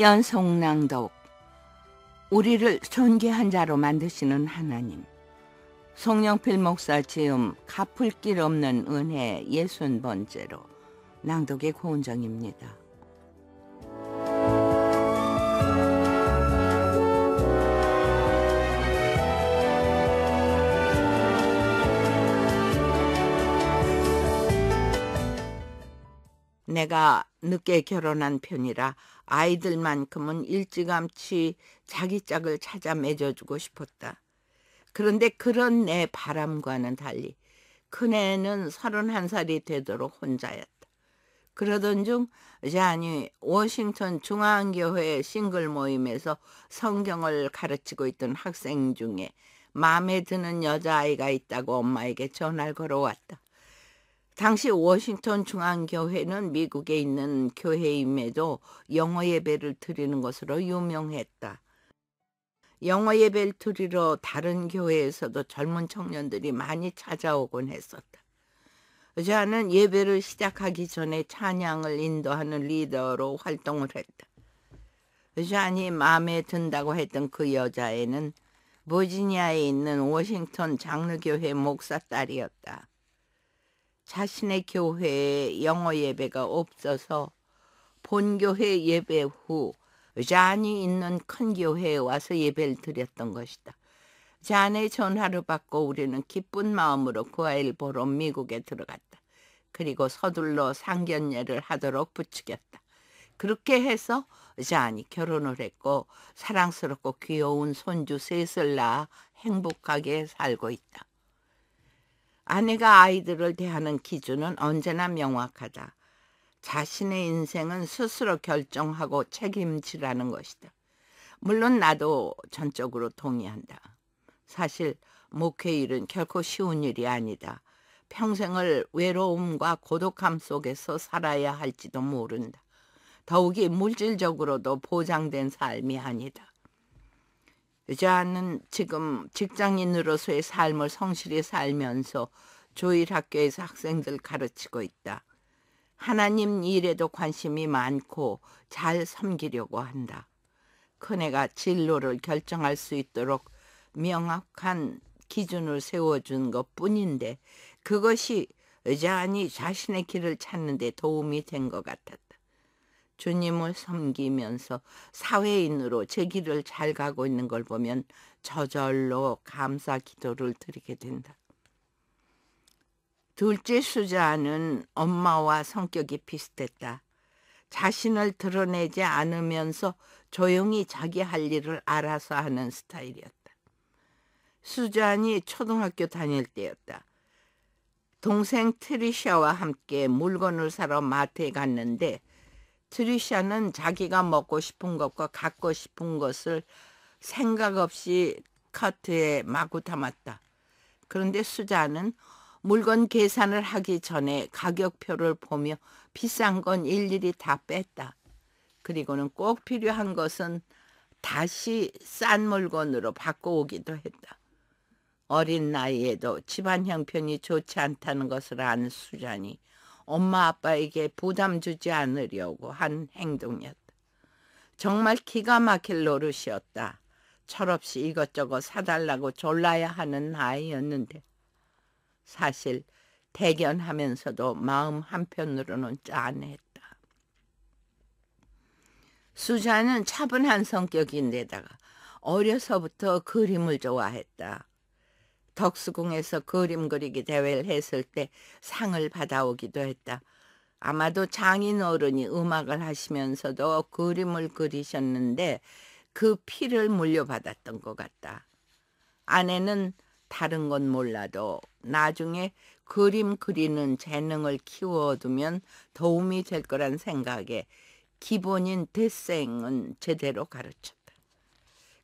연속낭독 우리를 존귀한 자로 만드시는 하나님 송영필 목사 지음 갚을 길 없는 은혜 예순 번째로 낭독의 고은정입니다. 내가 늦게 결혼한 편이라 아이들만큼은 일찌감치 자기 짝을 찾아 맺어주고 싶었다. 그런데 그런 내 바람과는 달리 큰애는 31살이 되도록 혼자였다. 그러던 중 ዣ 니 워싱턴 중앙교회 싱글 모임에서 성경을 가르치고 있던 학생 중에 마음에 드는 여자아이가 있다고 엄마에게 전화를 걸어왔다. 당시 워싱턴 중앙교회는 미국에 있는 교회임에도 영어 예배를 드리는 것으로 유명했다. 영어 예배를 드리러 다른 교회에서도 젊은 청년들이 많이 찾아오곤 했었다. 저는 예배를 시작하기 전에 찬양을 인도하는 리더로 활동을 했다. 샨이 마음에 든다고 했던 그 여자애는 버지니아에 있는 워싱턴 장르교회 목사 딸이었다. 자신의 교회에 영어 예배가 없어서 본교회 예배 후 잔이 있는 큰 교회에 와서 예배를 드렸던 것이다. 잔의 그 전화를 받고 우리는 기쁜 마음으로 그아일 보러 미국에 들어갔다. 그리고 서둘러 상견례를 하도록 부추겼다. 그렇게 해서 잔이 결혼을 했고 사랑스럽고 귀여운 손주 셋을 낳아 행복하게 살고 있다. 아내가 아이들을 대하는 기준은 언제나 명확하다. 자신의 인생은 스스로 결정하고 책임지라는 것이다. 물론 나도 전적으로 동의한다. 사실 목회일은 결코 쉬운 일이 아니다. 평생을 외로움과 고독함 속에서 살아야 할지도 모른다. 더욱이 물질적으로도 보장된 삶이 아니다. 여자는 지금 직장인으로서의 삶을 성실히 살면서 조일 학교에서 학생들 가르치고 있다. 하나님 일에도 관심이 많고 잘 섬기려고 한다. 큰애가 진로를 결정할 수 있도록 명확한 기준을 세워준 것 뿐인데 그것이 의자안이 자신의 길을 찾는 데 도움이 된 것 같았다. 주님을 섬기면서 사회인으로 제 길을 잘 가고 있는 걸 보면 저절로 감사 기도를 드리게 된다. 둘째 수자는 엄마와 성격이 비슷했다. 자신을 드러내지 않으면서 조용히 자기 할 일을 알아서 하는 스타일이었다. 수잔이 초등학교 다닐 때였다. 동생 트리샤와 함께 물건을 사러 마트에 갔는데 트리샤는 자기가 먹고 싶은 것과 갖고 싶은 것을 생각 없이 카트에 마구 담았다. 그런데 수자는 물건 계산을 하기 전에 가격표를 보며 비싼 건 일일이 다 뺐다. 그리고는 꼭 필요한 것은 다시 싼 물건으로 바꿔오기도 했다. 어린 나이에도 집안 형편이 좋지 않다는 것을 아는 수잔이 엄마 아빠에게 부담 주지 않으려고 한 행동이었다. 정말 기가 막힐 노릇이었다. 철없이 이것저것 사달라고 졸라야 하는 아이였는데 사실 대견하면서도 마음 한편으로는 짠했다. 수자는 차분한 성격인데다가 어려서부터 그림을 좋아했다. 덕수궁에서 그림 그리기 대회를 했을 때 상을 받아오기도 했다. 아마도 장인 어른이 음악을 하시면서도 그림을 그리셨는데 그 피를 물려받았던 것 같다. 아내는 다른 건 몰라도 나중에 그림 그리는 재능을 키워두면 도움이 될 거란 생각에 기본인 데생은 제대로 가르쳤다.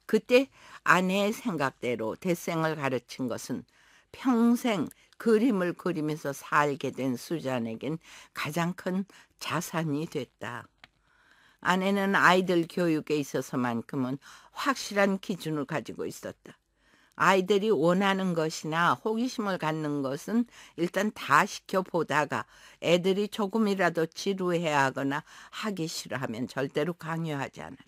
그때 아내의 생각대로 대생을 가르친 것은 평생 그림을 그리면서 살게 된 수잔에겐 가장 큰 자산이 됐다. 아내는 아이들 교육에 있어서만큼은 확실한 기준을 가지고 있었다. 아이들이 원하는 것이나 호기심을 갖는 것은 일단 다 시켜보다가 애들이 조금이라도 지루해하거나 하기 싫어하면 절대로 강요하지 않았다.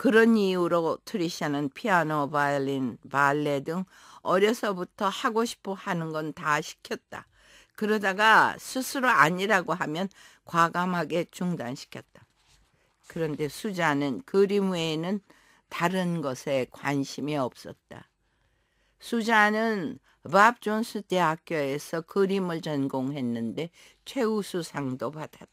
그런 이유로 트리샤는 피아노, 바이올린, 발레 등 어려서부터 하고 싶어 하는 건 다 시켰다. 그러다가 스스로 아니라고 하면 과감하게 중단시켰다. 그런데 수자는 그림 외에는 다른 것에 관심이 없었다. 수자는 밥 존스 대학교에서 그림을 전공했는데 최우수상도 받았다.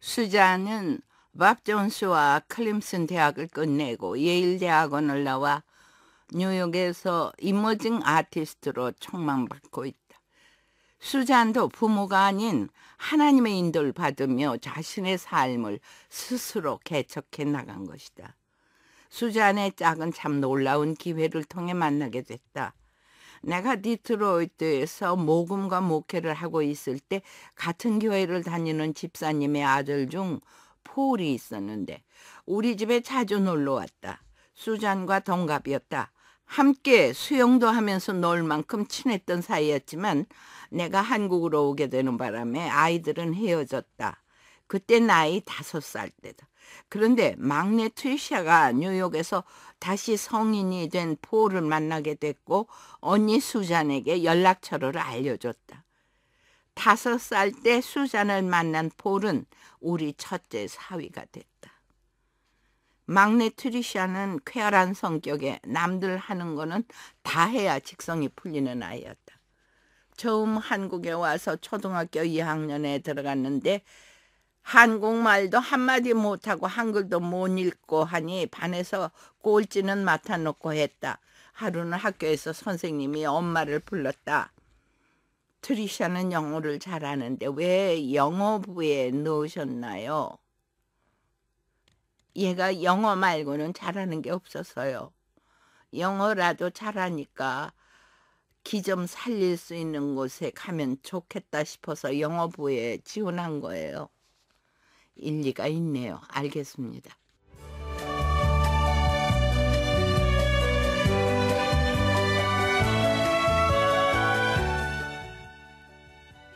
수자는 밥 존스와 클림슨 대학을 끝내고 예일 대학원을 나와 뉴욕에서 이머징 아티스트로 촉망받고 있다. 수잔도 부모가 아닌 하나님의 인도를 받으며 자신의 삶을 스스로 개척해 나간 것이다. 수잔의 짝은 참 놀라운 기회를 통해 만나게 됐다. 내가 디트로이트에서 모금과 목회를 하고 있을 때 같은 교회를 다니는 집사님의 아들 중 폴이 있었는데 우리 집에 자주 놀러 왔다. 수잔과 동갑이었다. 함께 수영도 하면서 놀 만큼 친했던 사이였지만 내가 한국으로 오게 되는 바람에 아이들은 헤어졌다. 그때 나이 다섯 살 때다. 그런데 막내 트리샤가 뉴욕에서 다시 성인이 된 폴을 만나게 됐고 언니 수잔에게 연락처를 알려줬다. 다섯 살 때 수잔을 만난 폴은 우리 첫째 사위가 됐다. 막내 트리샤는 쾌활한 성격에 남들 하는 거는 다 해야 직성이 풀리는 아이였다. 처음 한국에 와서 초등학교 2학년에 들어갔는데 한국말도 한마디 못하고 한글도 못 읽고 하니 반에서 꼴찌는 맡아놓고 했다. 하루는 학교에서 선생님이 엄마를 불렀다. 트리샤는 영어를 잘하는데 왜 영어부에 넣으셨나요? 얘가 영어 말고는 잘하는 게없어요 영어라도 잘하니까 기좀 살릴 수 있는 곳에 가면 좋겠다 싶어서 영어부에 지원한 거예요. 일리가 있네요. 알겠습니다.